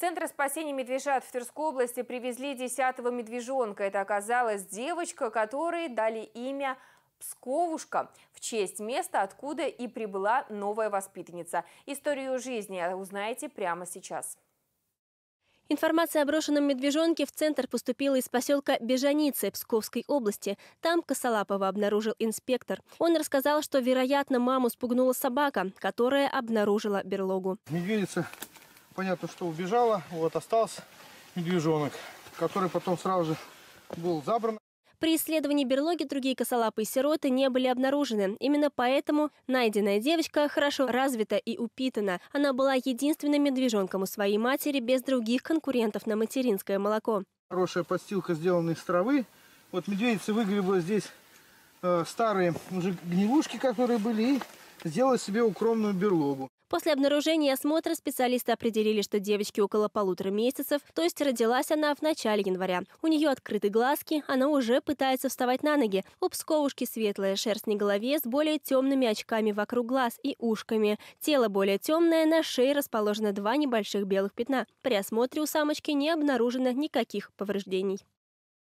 Центр спасения медвежат в Тверской области привезли десятого медвежонка. Это оказалась девочка, которой дали имя Псковушка в честь места, откуда и прибыла новая воспитанница. Историю жизни узнаете прямо сейчас. Информация о брошенном медвежонке в центр поступила из поселка Бежаницы Псковской области. Там Косолапова обнаружил инспектор. Он рассказал, что, вероятно, маму спугнула собака, которая обнаружила берлогу. Медведица Понятно, что убежала. Вот остался медвежонок, который потом сразу же был забран. При исследовании берлоги другие косолапые сироты не были обнаружены. Именно поэтому найденная девочка хорошо развита и упитана. Она была единственным медвежонком у своей матери без других конкурентов на материнское молоко. Хорошая подстилка сделана из травы. Вот медведица выгребла здесь э, старые уже гнилушки, которые были, и сделала себе укромную берлогу. После обнаружения и осмотра специалисты определили, что девочке около полутора месяцев, то есть родилась она в начале января. У нее открыты глазки, она уже пытается вставать на ноги. У псковушки светлая шерсть на голове с более темными очками вокруг глаз и ушками. Тело более темное, на шее расположено два небольших белых пятна. При осмотре у самочки не обнаружено никаких повреждений.